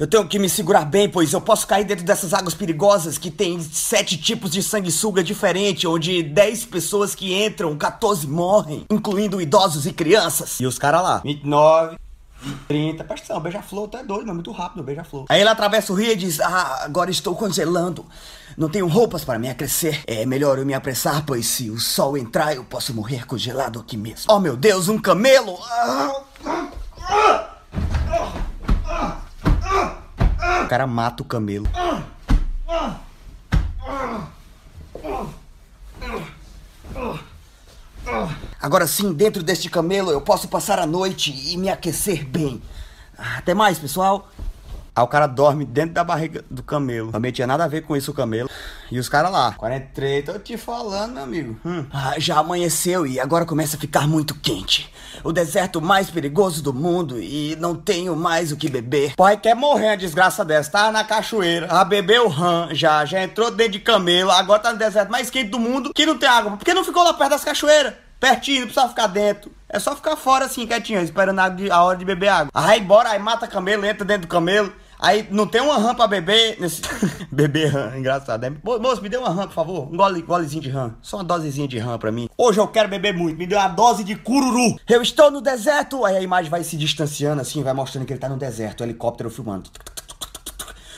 Eu tenho que me segurar bem, pois eu posso cair dentro dessas águas perigosas que tem sete tipos de sanguessuga diferente, onde dez pessoas que entram, 14 morrem, incluindo idosos e crianças. E os caras lá, 29, 30, pastor, beija-flor, tu é doido, mas muito rápido, beija-flor. Aí ele atravessa o rio e diz, ah, agora estou congelando, não tenho roupas para me aquecer. É melhor eu me apressar, pois se o sol entrar, eu posso morrer congelado aqui mesmo. Oh, meu Deus, um camelo! Ah! cara mata o camelo. Agora sim, dentro deste camelo eu posso passar a noite e me aquecer bem. Até mais, pessoal! Aí o cara dorme dentro da barriga do camelo. Também tinha nada a ver com isso o camelo. E os caras lá. 43, tô te falando, meu amigo. Hum. Ah, já amanheceu e agora começa a ficar muito quente. O deserto mais perigoso do mundo e não tenho mais o que beber. Pai quer morrer a desgraça dessa. Tá na cachoeira, Ah, bebeu ram, já, já entrou dentro de camelo. Agora tá no deserto mais quente do mundo que não tem água. Porque não ficou lá perto das cachoeiras? Pertinho, não precisa ficar dentro. É só ficar fora assim, quietinho, esperando a hora de beber água. Aí bora, aí mata camelo, entra dentro do camelo. Aí não tem uma RAM pra beber. Nesse... beber RAM, engraçado, né? Moço, me dê uma RAM, por favor. Um gole, golezinho de RAM. Só uma dosezinha de RAM pra mim. Hoje eu quero beber muito. Me dê uma dose de cururu. Eu estou no deserto. Aí a imagem vai se distanciando assim, vai mostrando que ele tá no deserto. O helicóptero filmando.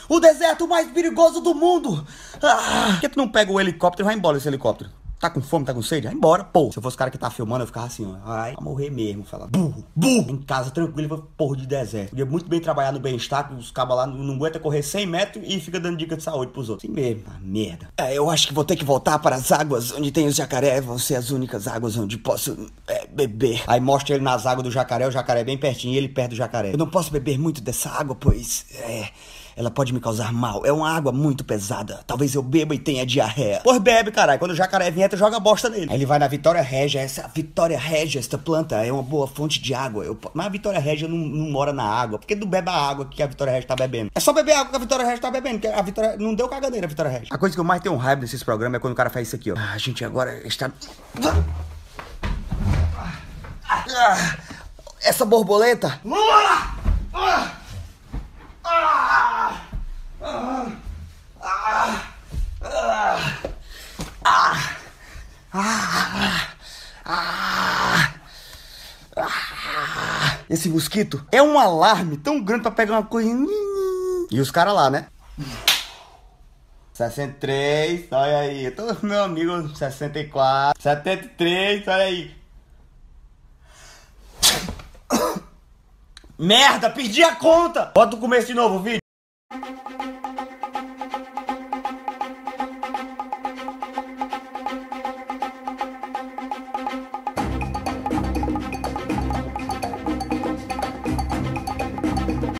O deserto mais perigoso do mundo. Ah, por que tu não pega o helicóptero e vai embora esse helicóptero? Tá com fome, tá com sede? Vai embora, pô. Se eu fosse o cara que tá filmando, eu ficava assim, ó. Vai morrer mesmo. Falar, burro, burro. Em casa, tranquilo, porra de deserto. Podia muito bem trabalhar no bem-estar, os cabas lá não, não aguenta correr 100 metros e fica dando dica de saúde pros outros. Sim mesmo, uma merda. É, eu acho que vou ter que voltar para as águas onde tem os jacarés. Vão ser as únicas águas onde posso é, beber. Aí mostra ele nas águas do jacaré, o jacaré é bem pertinho e ele perto do jacaré. Eu não posso beber muito dessa água, pois. É. Ela pode me causar mal. É uma água muito pesada. Talvez eu beba e tenha diarreia. Pois bebe, caralho. Quando o jacaré vinha, tu joga bosta nele. Aí ele vai na Vitória Regia. Essa Vitória Regia, esta planta, é uma boa fonte de água. Eu... mas a Vitória Regia não, não mora na água. Porque não bebe a água que a Vitória Regia tá bebendo. É só beber água que a Vitória Regia tá bebendo. Porque a Vitória... Não deu cagadeira, a Vitória Regia. A coisa que eu mais tenho raiva nesses programas é quando o cara faz isso aqui, ó. Ah, a gente agora está... Ah! Ah! essa borboleta... Lula! Ah! Ah! Ah! Esse mosquito é um alarme tão grande para pegar uma coisa. E os caras lá, né? 63, olha aí. Todo meu amigo, 64. 73, olha aí. Merda, perdi a conta! Bota o começo de novo, vídeo.